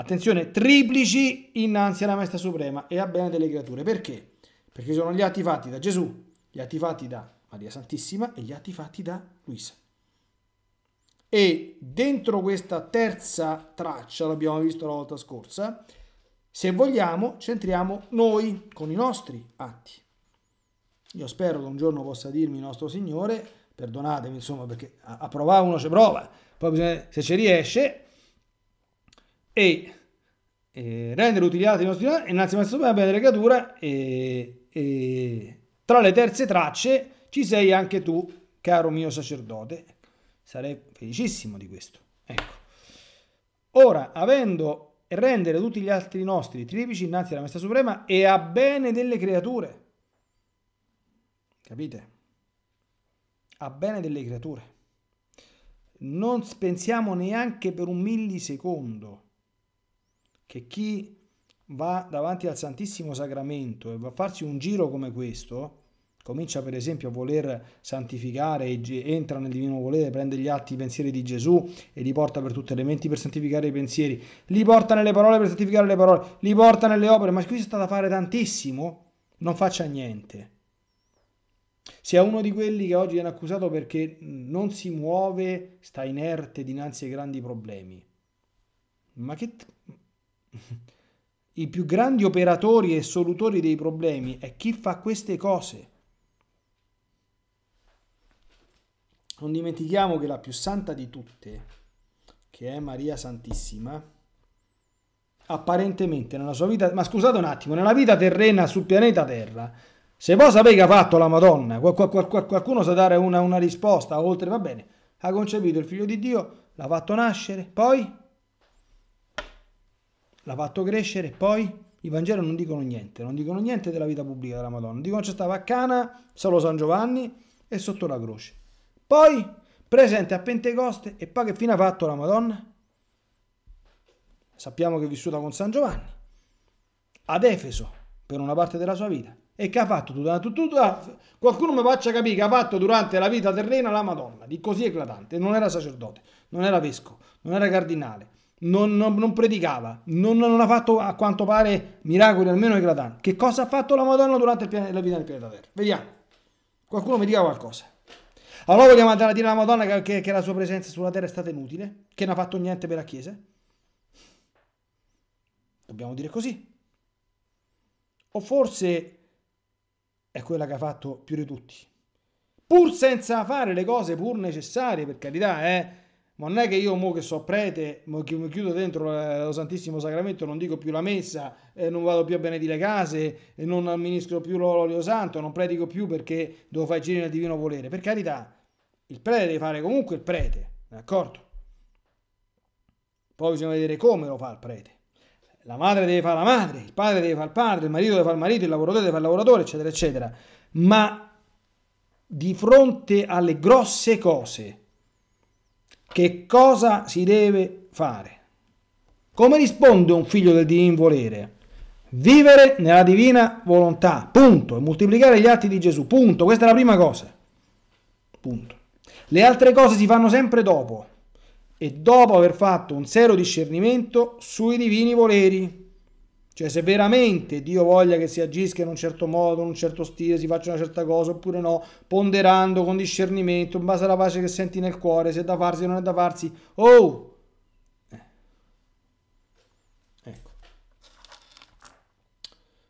Attenzione, triplici innanzi alla Maestà Suprema e a bene delle creature. Perché? Perché sono gli atti fatti da Gesù, gli atti fatti da Maria Santissima e gli atti fatti da Luisa. E dentro questa terza traccia, l'abbiamo visto la volta scorsa, se vogliamo centriamo noi con i nostri atti. Io spero che un giorno possa dirmi il nostro Signore, perdonatemi insomma perché a, provare uno ci prova, poi bisogna, se ci riesce e eh, rendere utilità dei nostri innanzi messa sopra bene legatura e, e tra le terze tracce ci sei anche tu, caro mio sacerdote. Sarei felicissimo di questo. Ecco. Ora, avendo rendere tutti gli altri nostri tripici innanzi alla Maestà Suprema e a bene delle creature. Capite? A bene delle creature. Non pensiamo neanche per un millisecondo che chi va davanti al Santissimo Sacramento e va a farsi un giro come questo, comincia per esempio a voler santificare, entra nel divino volere, prende gli atti, i pensieri di Gesù e li porta per tutte le menti per santificare i pensieri, li porta nelle parole per santificare le parole, li porta nelle opere, ma qui si sta da fare tantissimo, non faccia niente. Se è uno di quelli che oggi viene accusato perché non si muove, sta inerte dinanzi ai grandi problemi. Ma che, i più grandi operatori e solutori dei problemi è chi fa queste cose. Non dimentichiamo che la più santa di tutte, che è Maria Santissima, apparentemente nella sua vita, ma scusate un attimo, nella vita terrena sul pianeta Terra, se voi sapete che ha fatto la Madonna, qualcuno sa dare una, una risposta, oltre va bene, ha concepito il figlio di Dio, l'ha fatto nascere, poi l'ha fatto crescere e poi i Vangeli non dicono niente, non dicono niente della vita pubblica della Madonna. Dicono c'è stava a Cana, solo San Giovanni e sotto la croce. Poi presente a Pentecoste e poi che fine ha fatto la Madonna? Sappiamo che è vissuta con San Giovanni, ad Efeso per una parte della sua vita. E che ha fatto durante tutta... Qualcuno mi faccia capire che ha fatto durante la vita terrena la Madonna, di così eclatante. Non era sacerdote, non era vescovo, non era cardinale, non, non, non predicava, non, non, ha fatto a quanto pare miracoli almeno eclatanti. Che cosa ha fatto la Madonna durante pianeta, la vita del pianeta Terra? Vediamo, qualcuno mi dica qualcosa. Allora vogliamo andare a dire alla Madonna che, che, che la sua presenza sulla Terra è stata inutile, che non ha fatto niente per la Chiesa? Dobbiamo dire così. O forse è quella che ha fatto più di tutti. Pur senza fare le cose pur necessarie, per carità, eh, ma non è che io mo che so prete, mo che mi chiudo dentro lo Santissimo Sacramento, non dico più la messa, eh, non vado più a benedire le case, eh, non amministro più l'olio santo, non predico più perché devo fare giri nel divino volere. Per carità, il prete deve fare comunque il prete, d'accordo? Poi bisogna vedere come lo fa il prete. La madre deve fare la madre, il padre deve fare il padre, il marito deve fare il marito, il lavoratore deve fare il lavoratore, eccetera, eccetera. Ma di fronte alle grosse cose, che cosa si deve fare? Come risponde un figlio del divin volere? Vivere nella divina volontà, punto. E moltiplicare gli atti di Gesù, punto. Questa è la prima cosa. Punto. Le altre cose si fanno sempre dopo e dopo aver fatto un serio discernimento sui divini voleri. Cioè se veramente Dio voglia che si agisca in un certo modo, in un certo stile, si faccia una certa cosa oppure no, ponderando con discernimento, in base alla pace che senti nel cuore, se è da farsi o non è da farsi, oh! Eh. Ecco.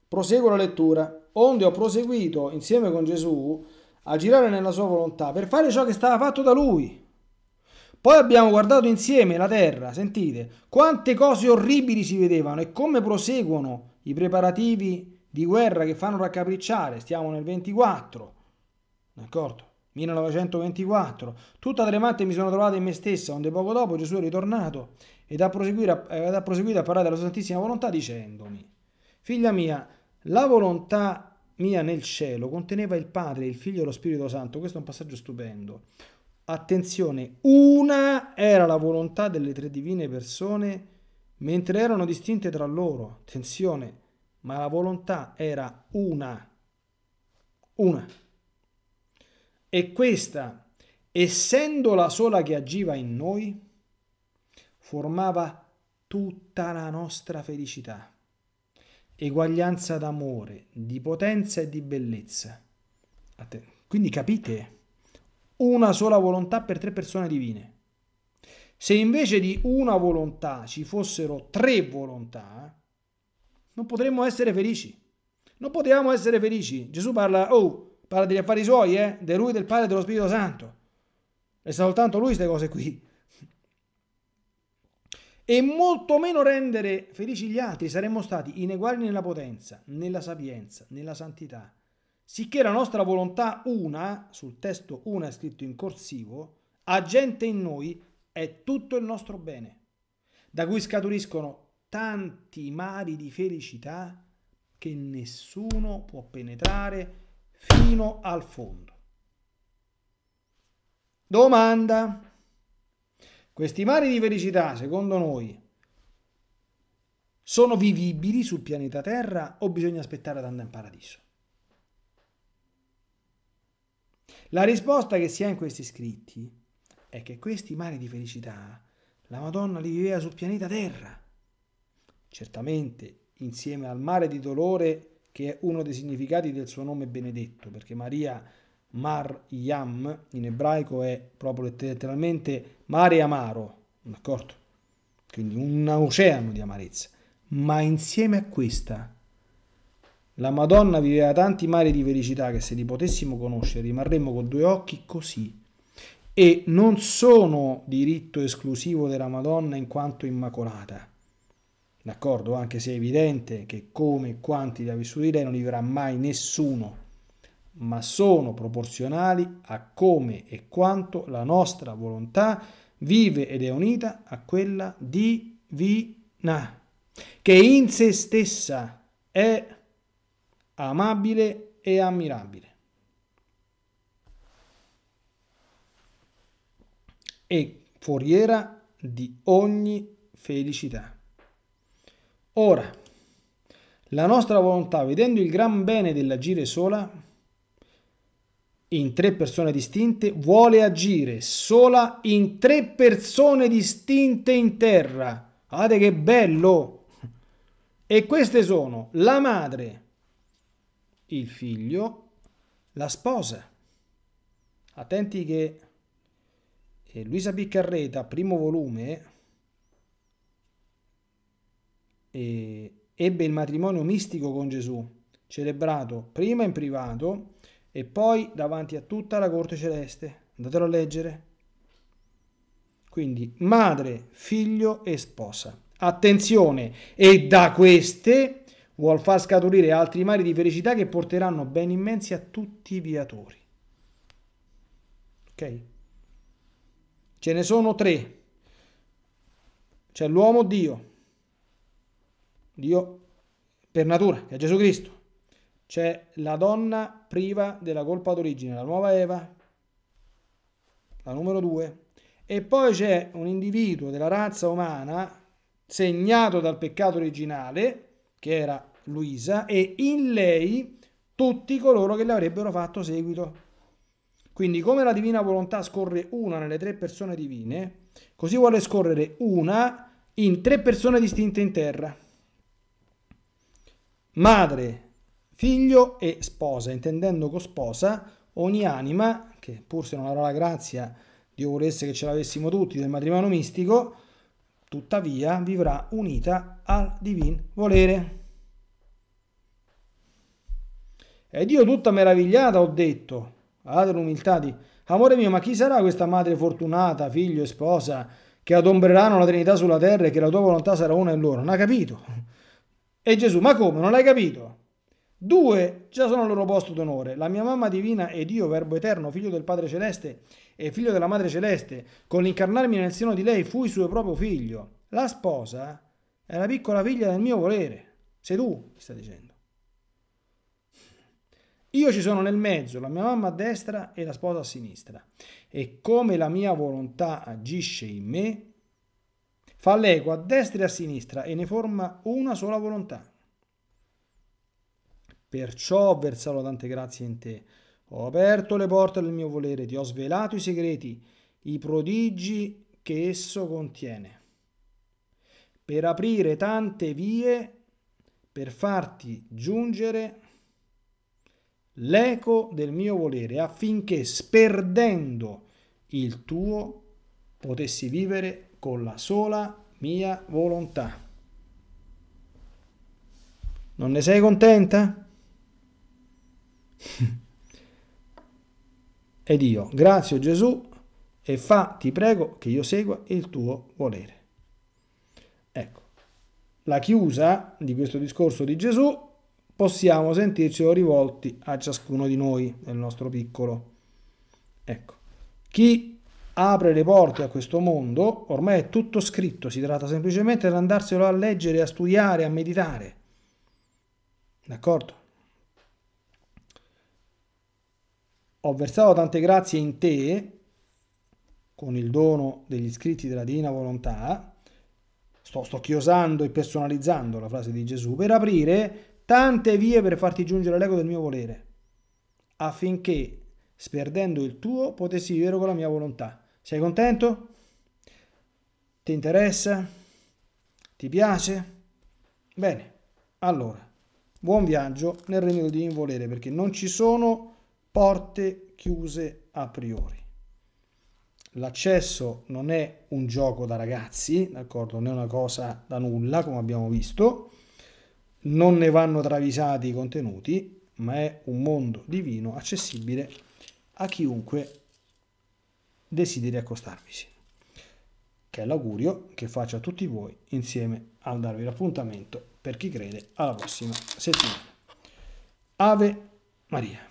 Proseguo la lettura. Onde ho proseguito insieme con Gesù a girare nella sua volontà per fare ciò che stava fatto da lui poi abbiamo guardato insieme la terra, sentite quante cose orribili si vedevano e come proseguono i preparativi di guerra che fanno raccapricciare. Stiamo nel 24, d'accordo? 1924. Tutta tremante mi sono trovata in me stessa, onde poco dopo Gesù è ritornato ed ha proseguito a, ed ha proseguito a parlare della sua Santissima Volontà dicendomi, figlia mia, la volontà mia nel cielo conteneva il Padre, il Figlio e lo Spirito Santo. Questo è un passaggio stupendo. Attenzione, una era la volontà delle tre divine persone mentre erano distinte tra loro. Attenzione, ma la volontà era una. Una. E questa, essendo la sola che agiva in noi, formava tutta la nostra felicità, eguaglianza d'amore, di potenza e di bellezza. Quindi capite? una sola volontà per tre persone divine. Se invece di una volontà ci fossero tre volontà, non potremmo essere felici. Non potevamo essere felici. Gesù parla, oh, parla degli affari suoi, eh? De lui, del Padre e dello Spirito Santo. È soltanto lui queste cose qui. E molto meno rendere felici gli altri, saremmo stati ineguali nella potenza, nella sapienza, nella santità, sicché la nostra volontà una, sul testo una è scritto in corsivo, agente in noi è tutto il nostro bene, da cui scaturiscono tanti mari di felicità che nessuno può penetrare fino al fondo. Domanda. Questi mari di felicità, secondo noi, sono vivibili sul pianeta Terra o bisogna aspettare ad andare in paradiso? La risposta che si ha in questi scritti è che questi mari di felicità la Madonna li viveva sul pianeta Terra. Certamente insieme al mare di dolore che è uno dei significati del suo nome benedetto, perché Maria Mar Yam in ebraico è proprio letteralmente mare amaro, d'accordo? Quindi un oceano di amarezza. Ma insieme a questa la Madonna viveva tanti mari di felicità che se li potessimo conoscere rimarremmo con due occhi così. E non sono diritto esclusivo della Madonna in quanto immacolata. D'accordo? Anche se è evidente che come e quanti li ha vissuti lei non li vivrà mai nessuno, ma sono proporzionali a come e quanto la nostra volontà vive ed è unita a quella divina, che in se stessa è amabile e ammirabile. E foriera di ogni felicità. Ora, la nostra volontà, vedendo il gran bene dell'agire sola, in tre persone distinte, vuole agire sola in tre persone distinte in terra. Guardate che bello! E queste sono la madre, il figlio, la sposa. Attenti che eh, Luisa Piccarreta, primo volume, eh, ebbe il matrimonio mistico con Gesù, celebrato prima in privato e poi davanti a tutta la corte celeste. Andatelo a leggere. Quindi madre, figlio e sposa. Attenzione, e da queste Vuol far scaturire altri mari di felicità che porteranno beni immensi a tutti i viatori. Ok? Ce ne sono tre. C'è l'uomo Dio, Dio per natura, che è Gesù Cristo. C'è la donna priva della colpa d'origine, la nuova Eva, la numero due. E poi c'è un individuo della razza umana segnato dal peccato originale, che era Luisa e in lei tutti coloro che le avrebbero fatto seguito. Quindi come la divina volontà scorre una nelle tre persone divine, così vuole scorrere una in tre persone distinte in terra. Madre, figlio e sposa, intendendo con sposa ogni anima, che pur se non avrà la grazia, Dio volesse che ce l'avessimo tutti del matrimonio mistico, tuttavia vivrà unita al divin volere. Ed io tutta meravigliata ho detto, ad l'umiltà di, amore mio, ma chi sarà questa madre fortunata, figlio e sposa, che adombreranno la Trinità sulla terra e che la tua volontà sarà una in loro? Non ha capito. E Gesù, ma come, non l'hai capito? Due già sono al loro posto d'onore, la mia mamma divina ed io, Verbo eterno, figlio del Padre Celeste e figlio della Madre Celeste, con l'incarnarmi nel seno di lei fui suo proprio figlio. La sposa è la piccola figlia del mio volere. Sei tu, mi sta dicendo. Io ci sono nel mezzo, la mia mamma a destra e la sposa a sinistra. E come la mia volontà agisce in me, fa l'eco a destra e a sinistra e ne forma una sola volontà. Perciò ho versato tante grazie in te. Ho aperto le porte del mio volere, ti ho svelato i segreti, i prodigi che esso contiene. Per aprire tante vie, per farti giungere a l'eco del mio volere, affinché sperdendo il tuo potessi vivere con la sola mia volontà. Non ne sei contenta? Ed io, grazie oh Gesù, e fa, ti prego, che io segua il tuo volere. Ecco, la chiusa di questo discorso di Gesù possiamo sentircelo rivolti a ciascuno di noi nel nostro piccolo. Ecco, chi apre le porte a questo mondo, ormai è tutto scritto, si tratta semplicemente di andarselo a leggere, a studiare, a meditare. D'accordo? Ho versato tante grazie in te, con il dono degli iscritti della Divina Volontà, sto, sto chiosando e personalizzando la frase di Gesù, per aprire tante vie per farti giungere l'ego del mio volere, affinché, sperdendo il tuo, potessi vivere con la mia volontà. Sei contento? Ti interessa? Ti piace? Bene, allora, buon viaggio nel regno del divino volere, perché non ci sono porte chiuse a priori. L'accesso non è un gioco da ragazzi, d'accordo? Non è una cosa da nulla, come abbiamo visto, non ne vanno travisati i contenuti, ma è un mondo divino accessibile a chiunque desideri accostarvisi. Che è l'augurio che faccio a tutti voi insieme al darvi l'appuntamento per chi crede alla prossima settimana. Ave Maria.